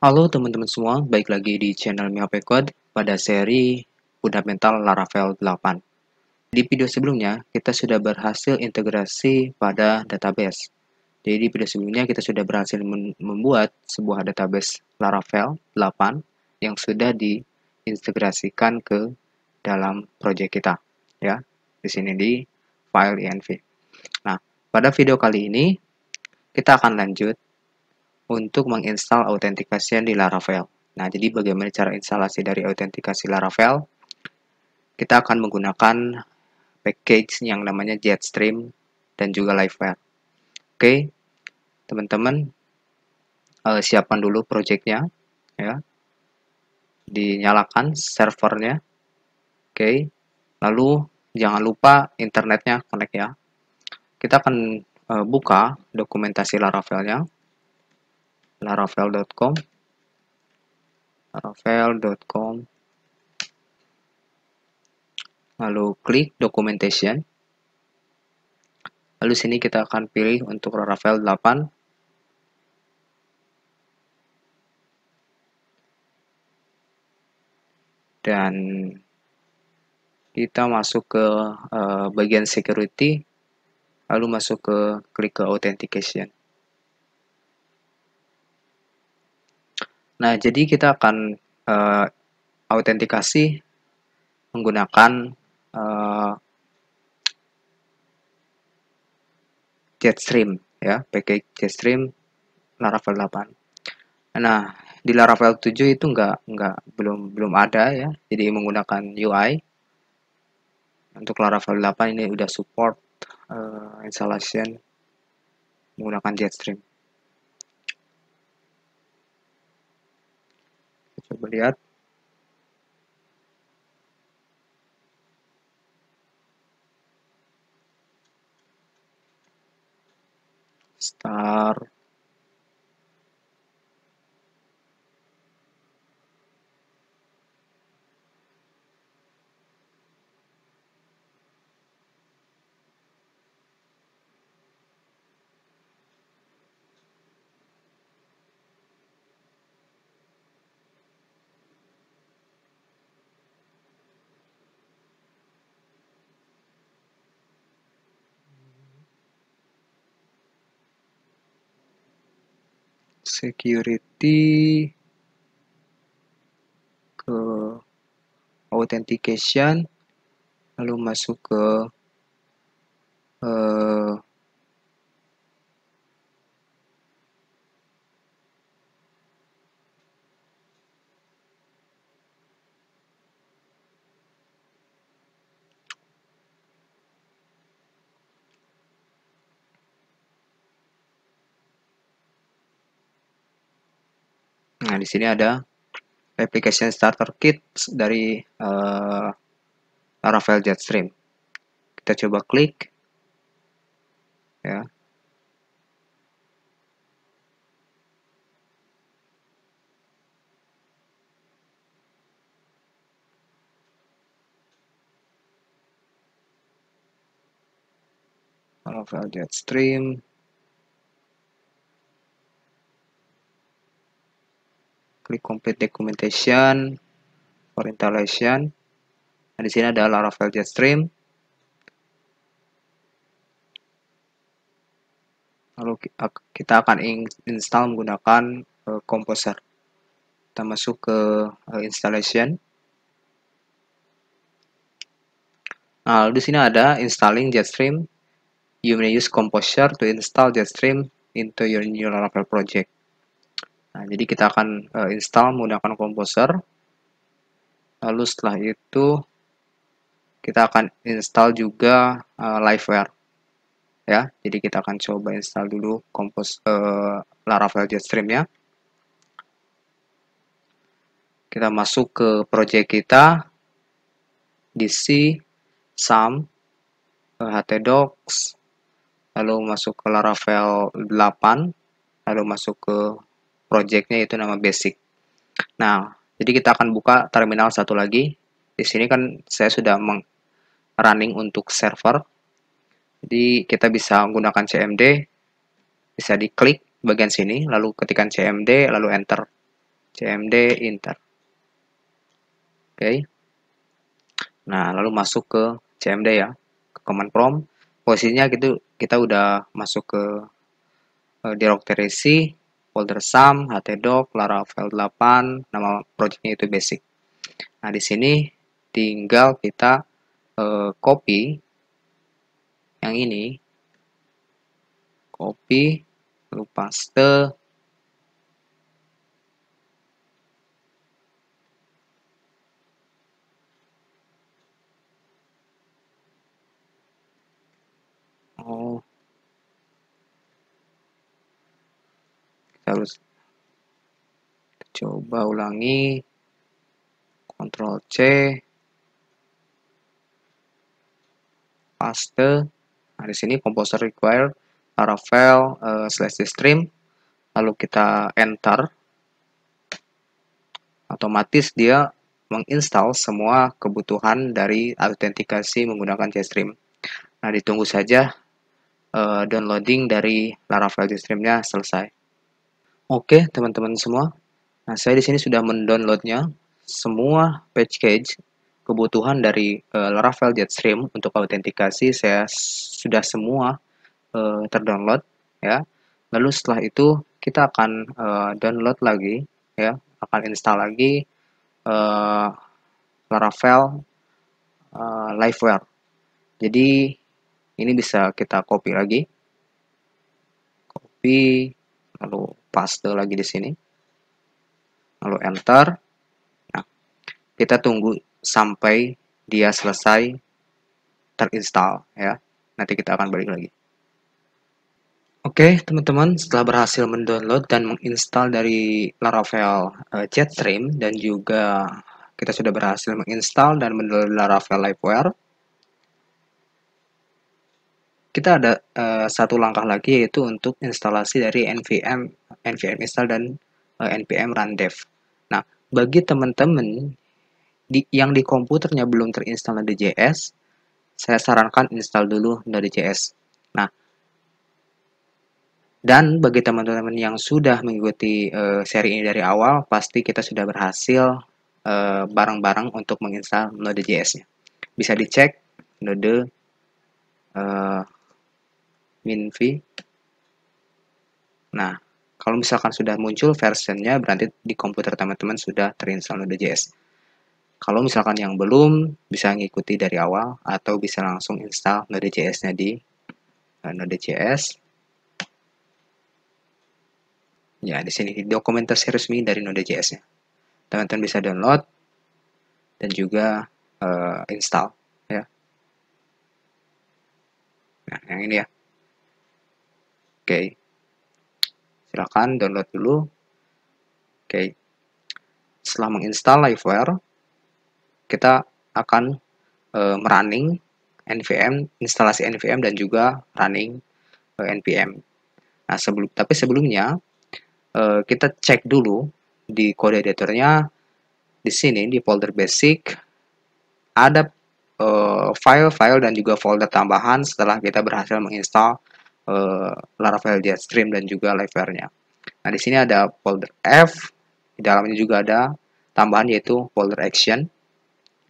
Halo teman-teman semua, baik lagi di channel Miope Code pada seri Fundamental Laravel 8. Di video sebelumnya, kita sudah berhasil integrasi pada database. Jadi di video sebelumnya kita sudah berhasil membuat sebuah database Laravel 8 yang sudah diintegrasikan ke dalam project kita ya. Di sini di file env. Nah, pada video kali ini kita akan lanjut untuk menginstal authentication di Laravel. Nah, jadi bagaimana cara instalasi dari autentikasi Laravel? Kita akan menggunakan package yang namanya Jetstream dan juga Liveware. Oke, teman-teman, uh, siapkan dulu projectnya, ya. Dinyalakan servernya. Oke, lalu jangan lupa internetnya connect ya. Kita akan uh, buka dokumentasi Laravelnya laravel.com laravel.com lalu klik documentation lalu sini kita akan pilih untuk laravel 8 dan kita masuk ke uh, bagian security lalu masuk ke klik ke authentication Nah, jadi kita akan uh, autentikasi menggunakan uh, Jetstream ya, package Jetstream Laravel 8. Nah, di Laravel 7 itu nggak nggak belum belum ada ya. Jadi menggunakan UI. Untuk Laravel 8 ini udah support uh, installation menggunakan Jetstream. coba lihat star security ke authentication lalu masuk ke di sini ada application starter kit dari uh, eh, Laravel Jetstream. Kita coba klik. Ya. Laravel Jetstream. klik complete documentation for installation. Nah, di sini ada Laravel Jetstream. Lalu kita akan install menggunakan uh, eh, Composer. Kita masuk ke uh, installation. Nah, lalu di sini ada installing Jetstream. You may use Composer to install Jetstream into your new Laravel project. Nah, jadi kita akan uh, install menggunakan komposer. Lalu setelah itu kita akan install juga uh, liveware. Ya, jadi kita akan coba install dulu kompos uh, Laravel jetstream ya. Kita masuk ke project kita di C HT htdocs lalu masuk ke laravel 8 lalu masuk ke projectnya itu nama basic. Nah, jadi kita akan buka terminal satu lagi. Di sini kan saya sudah running untuk server. Jadi kita bisa menggunakan CMD, bisa diklik bagian sini, lalu ketikan CMD, lalu enter. CMD enter. Oke. Okay. Nah, lalu masuk ke CMD ya, ke command prompt. Posisinya gitu kita udah masuk ke uh, directory C, folder sam, htdoc, laravel 8, nama projectnya itu basic. Nah, di sini tinggal kita uh, copy yang ini, copy, lalu paste, Oh, harus coba ulangi Ctrl C paste nah di sini composer required laravel uh, slash stream lalu kita enter otomatis dia menginstal semua kebutuhan dari autentikasi menggunakan JStream. Nah, ditunggu saja uh, downloading dari Laravel JStream-nya selesai. Oke, teman-teman semua. Nah, saya di sini sudah mendownloadnya semua page cage kebutuhan dari uh, Laravel Jetstream untuk autentikasi saya sudah semua uh, terdownload ya. Lalu setelah itu kita akan uh, download lagi ya, akan install lagi uh, Laravel uh, Liveware. Jadi ini bisa kita copy lagi. Copy lalu paste lagi di sini. Lalu enter. Nah, kita tunggu sampai dia selesai terinstall ya. Nanti kita akan balik lagi. Oke, teman-teman, setelah berhasil mendownload dan menginstal dari Laravel uh, eh, Jetstream dan juga kita sudah berhasil menginstal dan mendownload Laravel Liveware kita ada uh, satu langkah lagi yaitu untuk instalasi dari npm NVM install dan uh, eh, npm run dev. Nah, bagi teman-teman di, yang di komputernya belum terinstall JS, saya sarankan install dulu dari Nah, dan bagi teman-teman yang sudah mengikuti uh, seri ini dari awal, pasti kita sudah berhasil bareng-bareng uh, untuk menginstal Node.js-nya. Bisa dicek node uh, min v. Nah, kalau misalkan sudah muncul versionnya berarti di komputer teman-teman sudah terinstall Node.js. Kalau misalkan yang belum bisa ngikuti dari awal atau bisa langsung install Node.js-nya di uh, eh, Node.js. Ya, di sini di dokumentasi resmi dari Node.js-nya. Teman-teman bisa download dan juga uh, install ya. Nah, yang ini ya. Oke. silakan download dulu. Oke. Setelah menginstal liveware, kita akan running eh, merunning NVM, instalasi NVM dan juga running uh, eh, NPM. Nah, sebelum tapi sebelumnya uh, kita cek dulu di kode editornya di sini di folder basic ada file-file uh, dan juga folder tambahan setelah kita berhasil menginstal uh, eh, Laravel Jetstream dan juga livernya. Nah, di sini ada folder F, di dalamnya juga ada tambahan yaitu folder action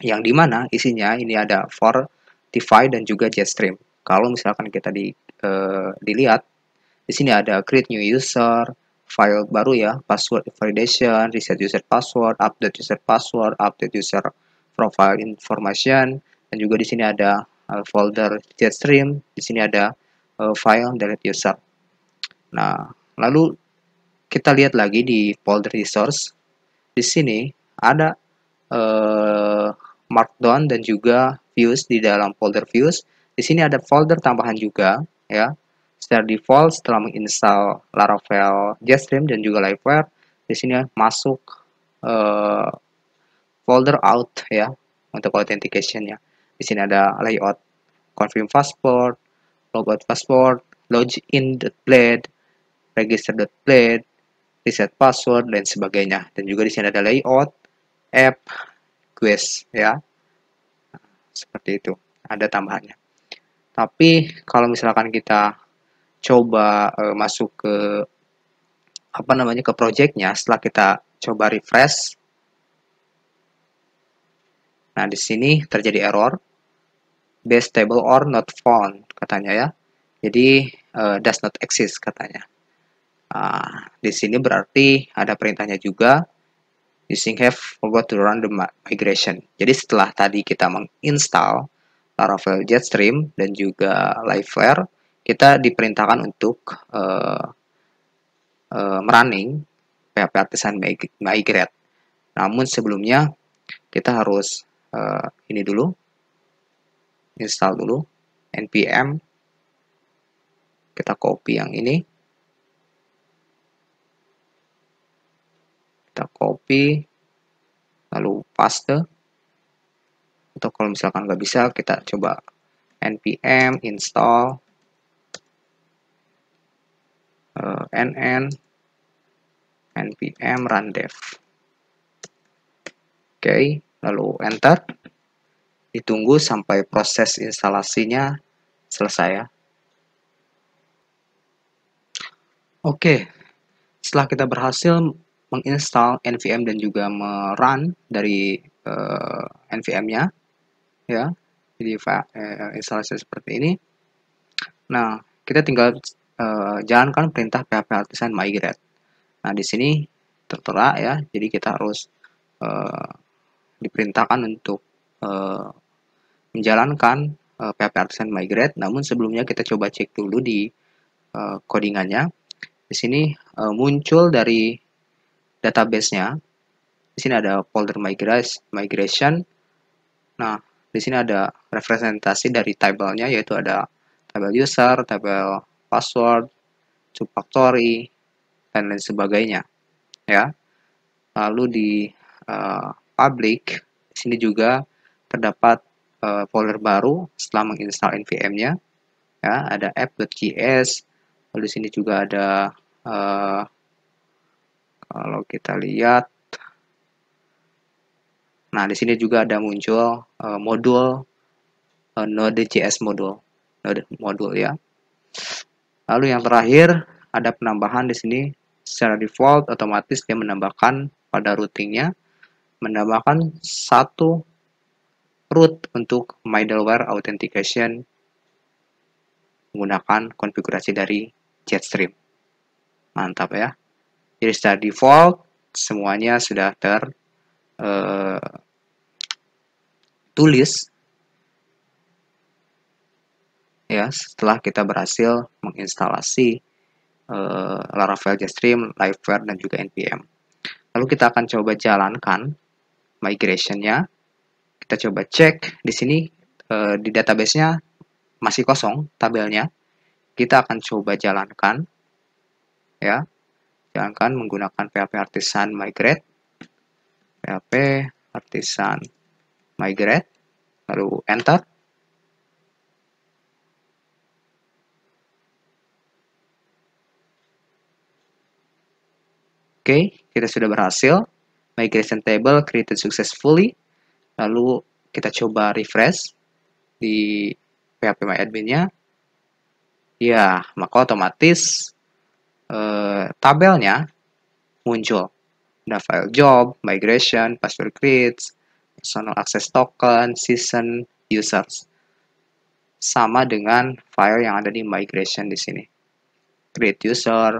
yang dimana isinya ini ada for Tify dan juga Jetstream. Kalau misalkan kita di, uh, dilihat di sini ada create new user, file baru ya, password validation, reset user password, update user password, update user profile information, dan juga di sini ada eh, folder Jetstream, di sini ada uh, file delete user. Nah, lalu kita lihat lagi di folder resource. Di sini ada uh, markdown dan juga views di dalam folder views. Di sini ada folder tambahan juga ya. Secara default setelah menginstal Laravel JStream dan juga Liveware, di sini masuk uh, folder out ya untuk authentication ya. Di sini ada layout confirm passport, logout password, login, register, blade, reset password, dan sebagainya. Dan juga di sini ada layout, app, quest, ya. Seperti itu, ada tambahannya. Tapi kalau misalkan kita coba e, masuk ke apa namanya ke projectnya setelah kita coba refresh nah di sini terjadi error base table or not found katanya ya. Jadi uh, does not exist katanya. Uh, di sini berarti ada perintahnya juga using have forgot to run the migration. Jadi setelah tadi kita menginstall Laravel Jetstream dan juga Liveware, kita diperintahkan untuk uh, eh, uh, eh, merunning PHP artisan migrate. Namun sebelumnya kita harus uh, ini dulu, install dulu npm kita copy yang ini kita copy lalu paste atau kalau misalkan nggak bisa kita coba npm install uh, eh, nn npm run dev oke okay, lalu enter ditunggu sampai proses instalasinya selesai ya. Oke, setelah kita berhasil menginstal NVM dan juga merun dari uh, eh, NVM-nya, ya, jadi uh, instalasi seperti ini. Nah, kita tinggal uh, jalankan perintah PHP artisan migrate. Nah, di sini tertera ya, jadi kita harus uh, diperintahkan untuk uh, menjalankan uh, artisan migrate. Namun sebelumnya kita coba cek dulu di uh, codingannya. Di sini uh, muncul dari database-nya. Di sini ada folder migration. Nah, di sini ada representasi dari tabelnya yaitu ada tabel user, tabel password, subfactory, dan lain sebagainya. Ya. Lalu di uh, public di sini juga terdapat uh, folder baru setelah menginstal nvm nya Ya, ada app.js, lalu di sini juga ada uh, kalau kita lihat Nah, di sini juga ada muncul uh, modul uh, Node.js modul. Node modul ya. Lalu yang terakhir ada penambahan di sini secara default otomatis dia menambahkan pada routingnya menambahkan satu root untuk middleware authentication menggunakan konfigurasi dari Jetstream. Mantap ya. Jadi secara default semuanya sudah ter uh, tulis ya setelah kita berhasil menginstalasi uh, Laravel Jetstream, Liveware dan juga npm. Lalu kita akan coba jalankan migrationnya kita coba cek di sini e, di databasenya masih kosong tabelnya. Kita akan coba jalankan ya. Jalankan menggunakan PHP Artisan Migrate. PHP Artisan Migrate lalu enter. Oke, okay, kita sudah berhasil. Migration table created successfully lalu kita coba refresh di PHP My Admin-nya, ya maka otomatis eh, tabelnya muncul. Ada file job, migration, password creates, personal access token, season, users. Sama dengan file yang ada di migration di sini. Create user,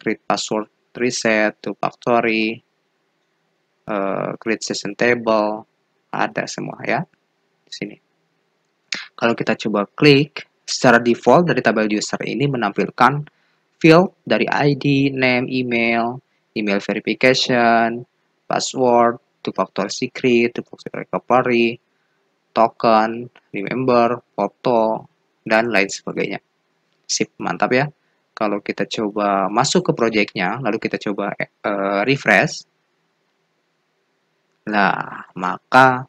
create password reset, to factory, uh, create session table, ada semua ya di sini. Kalau kita coba klik, secara default dari tabel user ini menampilkan field dari ID, name, email, email verification, password, two-factor secret, two-factor recovery, token, remember, foto, dan lain sebagainya. Sip, mantap ya. Kalau kita coba masuk ke projectnya, lalu kita coba uh, refresh, Nah, maka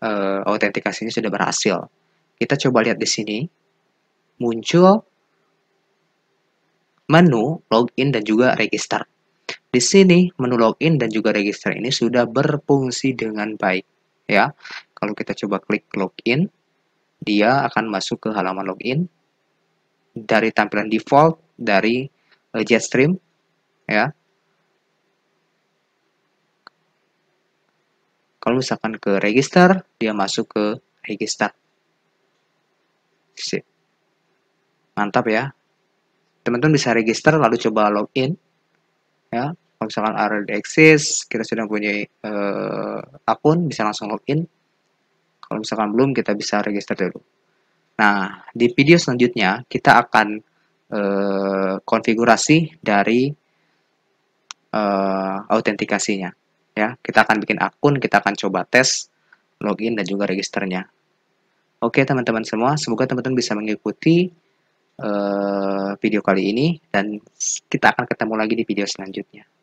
e, eh, autentikasi ini sudah berhasil. Kita coba lihat di sini. Muncul menu login dan juga register. Di sini menu login dan juga register ini sudah berfungsi dengan baik ya. Kalau kita coba klik login, dia akan masuk ke halaman login dari tampilan default dari eh, Jetstream ya. Kalau misalkan ke register, dia masuk ke register. Sip. Mantap ya. Teman-teman bisa register lalu coba login. Ya, kalau misalkan already exist, kita sudah punya uh, akun, bisa langsung login. Kalau misalkan belum, kita bisa register dulu. Nah, di video selanjutnya kita akan uh, konfigurasi dari uh, autentikasinya ya kita akan bikin akun kita akan coba tes login dan juga registernya oke teman-teman semua semoga teman-teman bisa mengikuti uh, video kali ini dan kita akan ketemu lagi di video selanjutnya